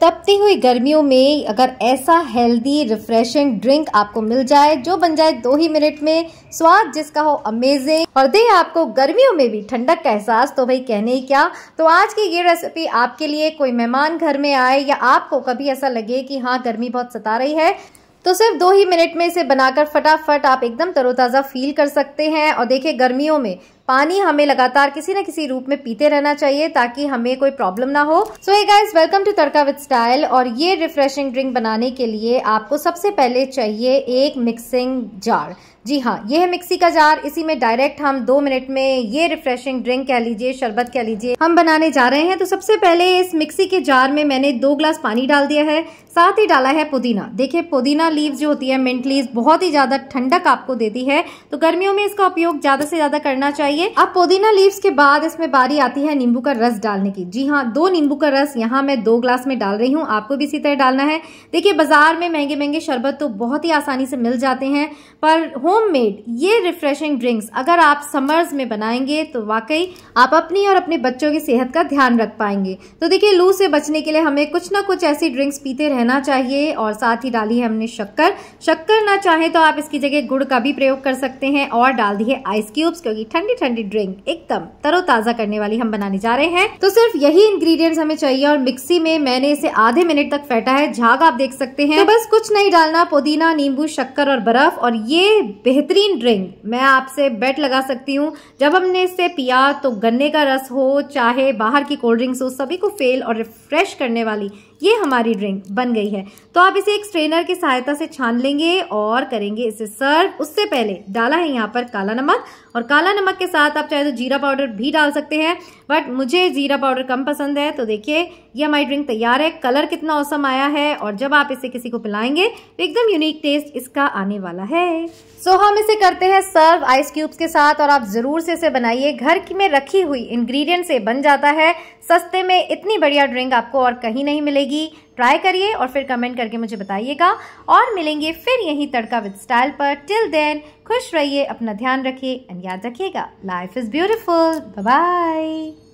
तपती हुई गर्मियों में अगर ऐसा हेल्दी रिफ्रेशिंग ड्रिंक आपको मिल जाए जो बन जाए दो ही मिनट में स्वाद जिसका हो अमेजिंग और दे आपको गर्मियों में भी ठंडक का एहसास तो भाई कहने ही क्या तो आज की ये रेसिपी आपके लिए कोई मेहमान घर में आए या आपको कभी ऐसा लगे कि हाँ गर्मी बहुत सता रही है तो सिर्फ दो ही मिनट में इसे बनाकर फटाफट आप एकदम तरोताज़ा फील कर सकते हैं और देखिए गर्मियों में पानी हमें लगातार किसी न किसी रूप में पीते रहना चाहिए ताकि हमें कोई प्रॉब्लम ना हो so hey guys welcome to Tadka with style और ये रिफ्रेशिंग ड्रिंक बनाने के लिए आपको सबसे पहले चाहिए एक मिक्सिंग जार जी हाँ ये है मिक्सी का जार इसी में डायरेक्ट हम दो मिनट में ये रिफ्रेशिंग ड्रिंक कह लीजिए शरबत कह लीजिए हम बनाने जा रहे हैं तो सबसे पहले इस मिक्सी के जार में मैंने दो ग्लास पानी डाल दिया है साथ ही डाला है पुदीना देखिए पुदीना लीव जो होती है मिंट लीव बहुत ही ज्यादा ठंडक आपको देती है तो गर्मियों में इसका उपयोग ज्यादा से ज्यादा करना चाहिए अब पुदीना लीव्स के बाद इसमें बारी आती है नींबू का रस डालने की जी हाँ दो नींबू का रस यहाँ मैं दो ग्लास में डाल रही हूँ आपको भी इसी तरह डालना है देखिये बाजार में महंगे महंगे शरबत तो बहुत ही आसानी से मिल जाते हैं पर होम होममेड ये रिफ्रेशिंग ड्रिंक्स अगर आप समर्स में बनाएंगे तो वाकई आप अपनी और अपने बच्चों की सेहत का ध्यान रख पाएंगे तो देखिए लू से बचने के लिए हमें कुछ ना कुछ ऐसी ड्रिंक्स पीते रहना चाहिए और साथ ही डाली है हमने शक्कर शक्कर ना चाहे तो आप इसकी जगह गुड़ का भी प्रयोग कर सकते हैं और डाल दी है आइस क्यूब्स क्योंकि ठंडी ठंडी ड्रिंक एकदम तरोताज़ा करने वाली हम बनाने जा रहे हैं तो सिर्फ यही इंग्रेडिएंट्स हमें चाहिए और मिक्सी में मैंने इसे आधे मिनट तक फेंटा है झाग आप देख सकते हैं तो बस कुछ नहीं डालना पुदीना नींबू शक्कर और बर्फ और ये बेहतरीन ड्रिंक मैं आपसे बेट लगा सकती हूँ जब हमने इससे पिया तो गन्ने का रस हो चाहे बाहर की कोल्ड ड्रिंक्स हो सभी को फेल और रिफ्रेश करने वाली ये हमारी ड्रिंक बन गई है तो आप इसे एक स्ट्रेनर की सहायता से छान लेंगे और करेंगे इसे सर्व उससे पहले डाला है यहाँ पर काला नमक और काला नमक के साथ आप चाहे तो जीरा पाउडर भी डाल सकते हैं बट मुझे जीरा पाउडर कम पसंद है तो देखिए ये हमारी ड्रिंक तैयार है कलर कितना औसम आया है और जब आप इसे किसी को पिलाएंगे तो एकदम यूनिक टेस्ट इसका आने वाला है सो so, हम इसे करते हैं सर्व आइस क्यूब्स के साथ और आप ज़रूर से इसे बनाइए घर की में रखी हुई इंग्रेडिएंट से बन जाता है सस्ते में इतनी बढ़िया ड्रिंक आपको और कहीं नहीं मिलेगी लगेगी ट्राई करिए और फिर कमेंट करके मुझे बताइएगा और मिलेंगे फिर यहीं तड़का विद स्टाइल पर टिल देन खुश रहिए अपना ध्यान रखिए एंड याद रखिएगा लाइफ इज़ ब्यूटिफुल बाय